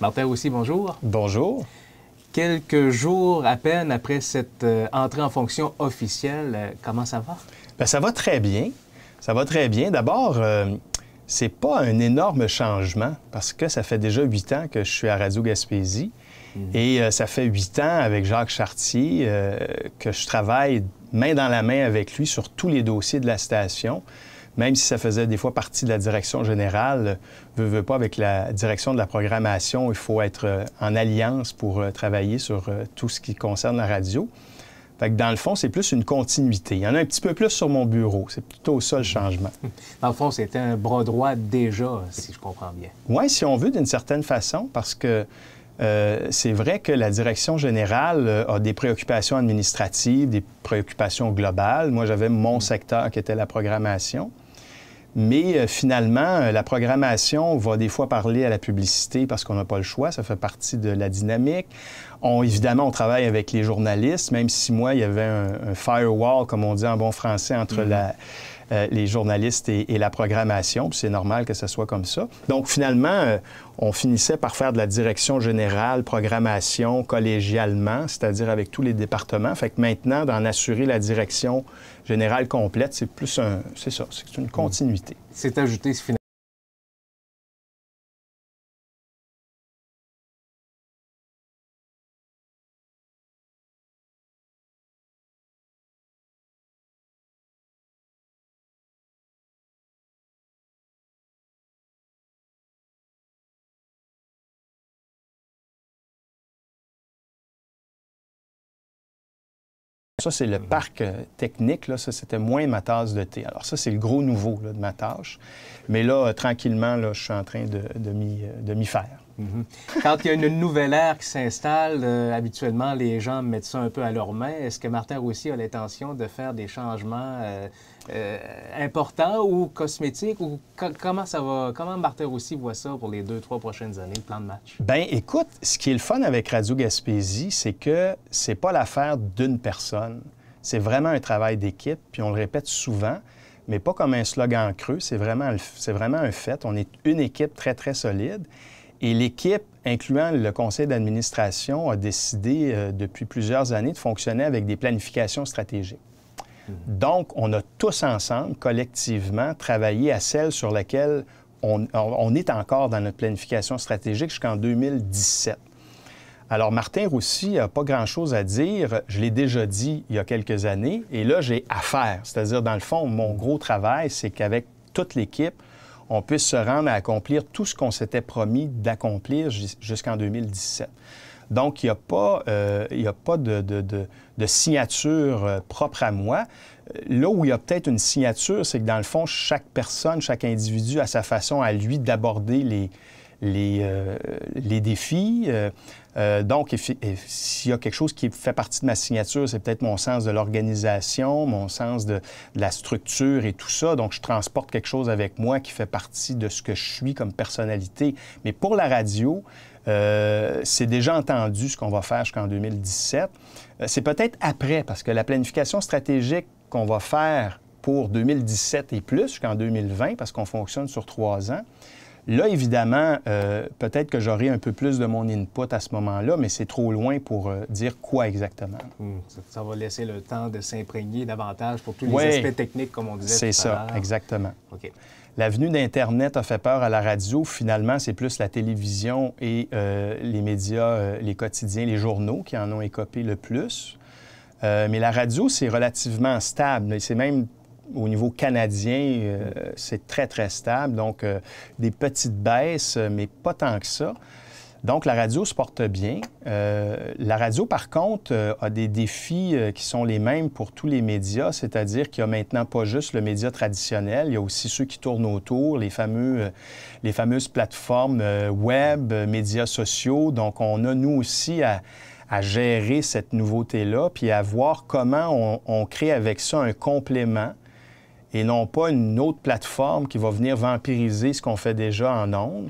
Martin aussi, bonjour. Bonjour. Quelques jours à peine après cette euh, entrée en fonction officielle, euh, comment ça va? Ben, ça va très bien. Ça va très bien. D'abord, euh, c'est pas un énorme changement parce que ça fait déjà huit ans que je suis à Radio Gaspésie mhm. et ça fait huit ans avec Jacques Chartier que je travaille main dans la main avec lui sur tous les dossiers de la station même si ça faisait des fois partie de la direction générale, veut, veut pas, avec la direction de la programmation, il faut être euh, en alliance pour euh, travailler sur euh, tout ce qui concerne la radio. Fait que dans le fond, c'est plus une continuité. Il y en a un petit peu plus sur mon bureau. C'est plutôt ça le changement. Dans le fond, c'était un bras droit déjà, si je comprends bien. Oui, si on veut, d'une certaine façon, parce que c'est vrai que la direction générale a des préoccupations administratives, des préoccupations globales. Moi, j'avais mon mm. secteur qui était la programmation. Mais euh, finalement, euh, la programmation va des fois parler à la publicité parce qu'on n'a pas le choix, ça fait partie de la dynamique. On, évidemment, on travaille avec les journalistes, même si moi, il y avait un, firewall, comme on dit en bon français, entre mm. la euh, les journalistes et, la programmation, puis c'est normal que ce soit comme ça. Donc finalement, euh, on finissait par faire de la direction générale, programmation collégialement, c'est-à-dire avec tous les départements. Fait que maintenant, d'en assurer la direction générale complète, c'est plus un... C'est ça, c'est une continuité. C'est ajouté finalement. Ça, c'est le mhm. parc euh, technique. Là. Ça, c'était moins ma tasse de thé. Alors, ça, c'est le gros nouveau de ma tâche. Mais là, euh, tranquillement, je suis en train de, de m'y euh, faire. Mhm. Quand il y a une nouvelle ère qui s'installe, euh, habituellement, les gens mettent ça un peu à leurs mains. Est-ce que Martin aussi a l'intention de faire des changements euh, euh, importants ou cosmétiques? Ou comment, ça va, comment Martin aussi voit ça pour les deux, trois prochaines années, le plan de match? Bien, écoute, ce qui est le fun avec Radio Gaspésie, c'est que c'est pas l'affaire d'une personne. C'est vraiment un travail d'équipe, puis on le répète souvent mais pas comme un slogan creux. C'est vraiment, vraiment un fait. On est une équipe très, très solide. Et l'équipe, incluant le conseil d'administration, a décidé euh, depuis plusieurs années de fonctionner avec des planifications stratégiques. Mhm. Donc, on a tous ensemble, collectivement, travaillé à celle sur laquelle on, on est encore dans notre planification stratégique jusqu'en 2017. Alors, Martin Roussy n'a pas grand-chose à dire. Je l'ai déjà dit il y a quelques années. Et là, j'ai affaire. C'est-à-dire, dans le fond, mon gros travail, c'est qu'avec toute l'équipe, on puisse se rendre à accomplir tout ce qu'on s'était promis d'accomplir jusqu'en 2017. Donc, il n'y a pas, euh, il y a pas de, de, signature euh, propre à moi. Là où il y a peut-être une signature, c'est que dans le fond, chaque personne, chaque individu a sa façon à lui d'aborder les, les, euh, les défis. Euh, euh, donc, s'il y a quelque chose qui fait partie de ma signature, c'est peut-être mon sens de l'organisation, mon sens de, la structure et tout ça. Donc, je transporte quelque chose avec moi qui fait partie de ce que je suis comme personnalité. Mais pour la radio, c'est déjà entendu ce qu'on va faire jusqu'en 2017. c'est peut-être après, parce que la planification stratégique qu'on va faire pour 2017 et plus jusqu'en 2020, parce qu'on fonctionne sur trois ans, Là, évidemment, euh, peut-être que j'aurai un peu plus de mon input à ce moment-là, mais c'est trop loin pour euh, dire quoi exactement. Hmm, ça, va laisser le temps de s'imprégner davantage pour tous les aspects techniques, comme on disait. C'est ça, exactement. OK. venue d'Internet a fait peur à la radio. Finalement, c'est plus la télévision et euh, les médias, les quotidiens, les journaux qui en ont écopé le plus. mais la radio, c'est relativement stable. C'est même au niveau canadien, euh, c'est très, très stable. Donc, euh, des petites baisses, mais pas tant que ça. Donc, la radio se porte bien. Euh, la radio, par contre, a des défis qui sont les mêmes pour tous les médias, c'est-à-dire qu'il y a maintenant pas juste le média traditionnel, il y a aussi ceux qui tournent autour, les, fameux, les fameuses plateformes web, médias sociaux. Donc, on a, nous aussi, à, gérer cette nouveauté-là, puis à voir comment on, on crée avec ça un complément et non pas une autre plateforme qui va venir vampiriser ce qu'on fait déjà en ondes.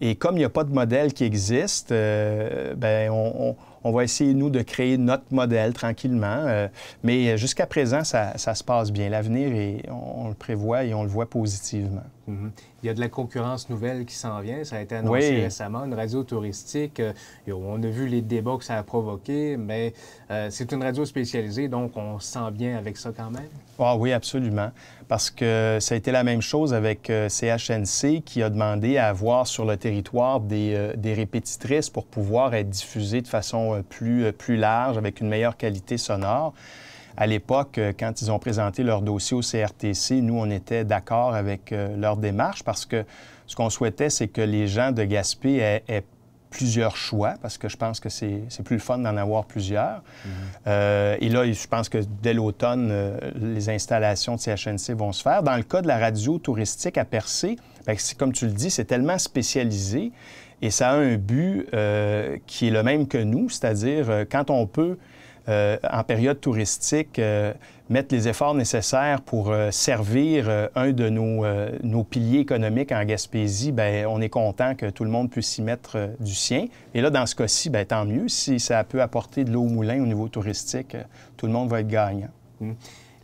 Et comme il n'y a pas de modèle qui existe, euh, ben on, va essayer, nous, de créer notre modèle tranquillement. Euh, mais jusqu'à présent, ça, se passe bien. L'avenir, on, on le prévoit et on le voit positivement. Mm-hmm. Il y a de la concurrence nouvelle qui s'en vient. Ça a été annoncé récemment, une radio touristique. Euh, on a vu les débats que ça a provoqué, mais euh, c'est une radio spécialisée, donc on se sent bien avec ça quand même. oh, oui, absolument. Parce que ça a été la même chose avec CHNC euh, qui a demandé à avoir sur le territoire des, répétitrices pour pouvoir être diffusées de façon plus large, avec une meilleure qualité sonore à l'époque, euh, quand ils ont présenté leur dossier au CRTC, nous, on était d'accord avec euh, leur démarche parce que ce qu'on souhaitait, c'est que les gens de Gaspé aient, plusieurs choix, parce que je pense que c'est plus le fun d'en avoir plusieurs. Mm-hmm. Euh, et là, je pense que dès l'automne, les installations de CHNC vont se faire. Dans le cas de la radio touristique à Percé, ben, comme tu le dis, c'est tellement spécialisé et ça a un but qui est le même que nous, c'est-à-dire quand on peut euh, en période touristique, euh, mettre les efforts nécessaires pour euh, servir un de nos, nos, piliers économiques en Gaspésie, bien, on est content que tout le monde puisse y mettre du sien. Et là, dans ce cas-ci, bien, tant mieux. Si ça peut apporter de l'eau au moulin au niveau touristique, tout le monde va être gagnant. Mmh.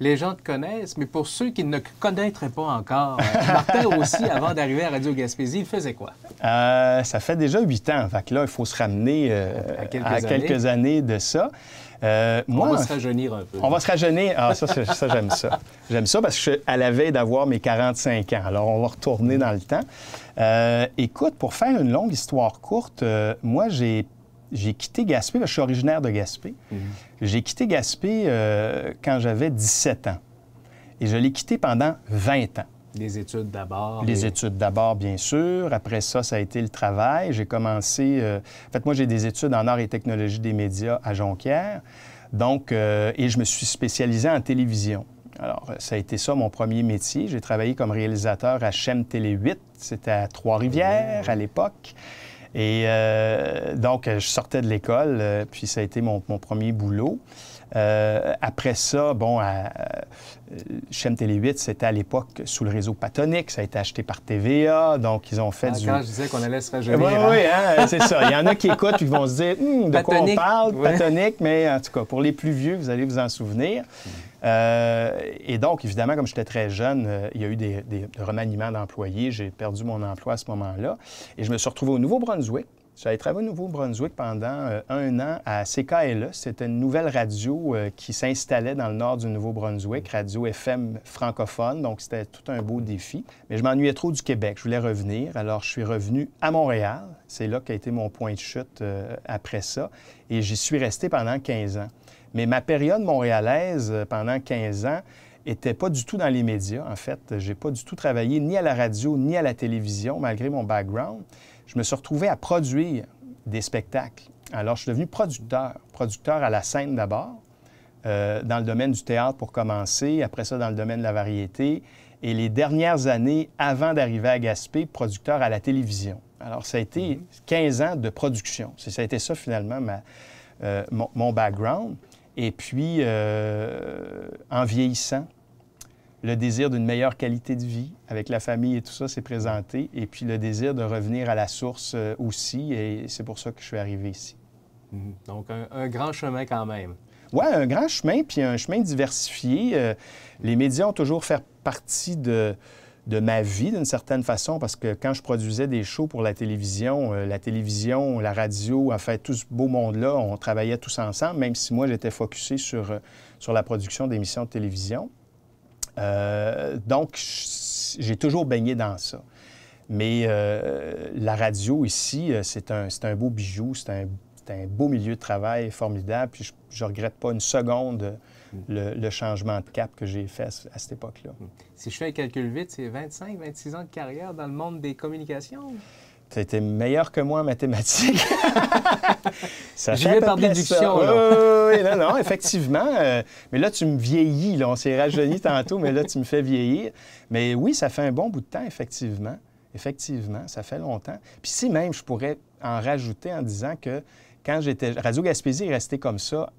les gens te connaissent, mais pour ceux qui ne connaîtraient pas encore, Martin aussi, avant d'arriver à Radio Gaspésie, il faisait quoi? ça fait déjà huit ans. Fait que là, il faut se ramener à, quelques, quelques, années. de ça. Euh, on va se rajeunir un peu. On va se rajeunir. Ah, ça, ça j'aime ça. J'aime ça parce que je suis à la veille d'avoir mes 45 ans. Alors, on va retourner dans le temps. Euh, écoute, pour faire une longue histoire courte, euh, moi, j'ai j'ai quitté Gaspé, je suis originaire de Gaspé. Mhm. J'ai quitté Gaspé quand j'avais 17 ans. Et je l'ai quitté pendant 20 ans. Les études d'abord. Les études d'abord, bien sûr. Après ça, ça a été le travail. J'ai commencé. Euh, en fait, moi, j'ai des études en arts et technologies des médias à Jonquière. Donc, euh, et je me suis spécialisé en télévision. Alors, euh, ça a été ça mon premier métier. J'ai travaillé comme réalisateur à Chem Télé 8. C'était à Trois-Rivières mmh. à l'époque. Et donc, je sortais de l'école, puis ça a été mon premier boulot. Euh, après ça, bon, à, euh, Télé 8, c'était à l'époque sous le réseau Patonique, ça a été acheté par TVA, donc ils ont fait ah, du... Quand je disais qu'on allait se rajeunir. Oui, hein. oui, hein, euh, c'est ça. Il y en a qui écoutent et qui vont se dire hmm, de quoi on parle, mais en tout cas, pour les plus vieux, vous allez vous en souvenir. et donc, évidemment, comme j'étais très jeune, il y a eu des, des remaniements d'employés. J'ai perdu mon emploi à ce moment-là. Et je me suis retrouvé au Nouveau-Brunswick, j'avais travaillé au Nouveau-Brunswick pendant euh, un an à CKLE. C'était une nouvelle radio euh, qui s'installait dans le nord du Nouveau-Brunswick, radio FM francophone, donc c'était tout un beau défi. Mais je m'ennuyais trop du Québec, je voulais revenir. Alors je suis revenu à Montréal, c'est là qu'a été mon point de chute euh, après ça, et j'y suis resté pendant 15 ans. Mais ma période montréalaise pendant 15 ans, n'était pas du tout dans les médias, en fait. J'ai pas du tout travaillé ni à la radio ni à la télévision, malgré mon background je me suis retrouvé à produire des spectacles. Alors, je suis devenu producteur, producteur à la scène d'abord, euh, dans le domaine du théâtre pour commencer, après ça dans le domaine de la variété, et les dernières années, avant d'arriver à Gaspé, producteur à la télévision. Alors, ça a été 15 mhm. ans de production. Ça a été ça, finalement, ma, euh, mon, background. Et puis, euh, en vieillissant, le désir d'une meilleure qualité de vie avec la famille et tout ça s'est présenté, et puis le désir de revenir à la source euh, aussi, et c'est pour ça que je suis arrivé ici. Mhm. Donc un, grand chemin quand même. Oui, un grand chemin, puis un chemin diversifié. Euh, les médias ont toujours fait partie de, ma vie d'une certaine façon, parce que quand je produisais des shows pour la télévision, euh, la télévision, la radio, en fait, tout ce beau monde-là, on travaillait tous ensemble, même si moi, j'étais focusé sur, sur la production d'émissions de télévision. Euh, donc, j'ai toujours baigné dans ça. Mais euh, la radio ici, euh, c'est un, un, beau bijou, c'est un, un, beau milieu de travail formidable. Puis je, ne regrette pas une seconde mm. le, changement de cap que j'ai fait à, à cette époque-là. Mm. Si je fais un calcul vite, c'est 25, 26 ans de carrière dans le monde des communications? été meilleur que moi en mathématiques. ça J'y vais par déduction. Oui, non, non, effectivement. Euh, mais là, tu me vieillis. Là. On s'est rajeuni tantôt, mais là, tu me fais vieillir. Mais oui, ça fait un bon bout de temps, effectivement. Effectivement, ça fait longtemps. Puis si même, je pourrais en rajouter en disant que quand j'étais... Radio Gaspésie est resté comme ça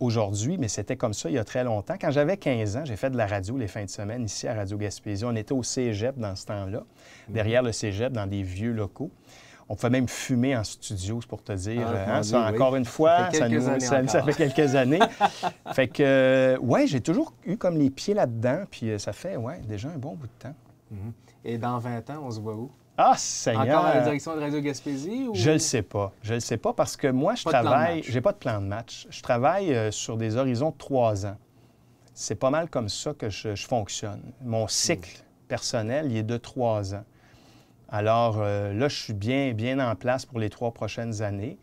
aujourd'hui, mais c'était comme ça il y a très longtemps. Quand j'avais 15 ans, j'ai fait de la radio les fins de semaine ici à Radio Gaspésie. On était au cégep dans ce temps-là, mhm. derrière le cégep, dans des vieux locaux. On pouvait même fumer en studio, c'est pour te dire. Ah, hein, encore une fois, ça, fait quelques années. fait que, euh, ouais, j'ai toujours eu comme les pieds là-dedans, puis euh, ça fait, ouais, déjà un bon bout de temps. Mhm. Et dans 20 ans, on se voit où? Ah, Seigneur! Encore à la direction de Radio Gaspésie? Ou... Je le sais pas. Je le sais pas parce que moi, je travaille. J'ai pas de plan de match. Je travaille euh, sur des horizons de trois ans. C'est pas mal comme ça que je, fonctionne. Mon cycle personnel, il est de trois ans. Alors euh, là, je suis bien, bien en place pour les trois prochaines années.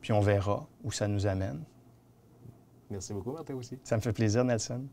Puis on verra où ça nous amène. Merci beaucoup, Martin aussi. Ça me fait plaisir, Nelson.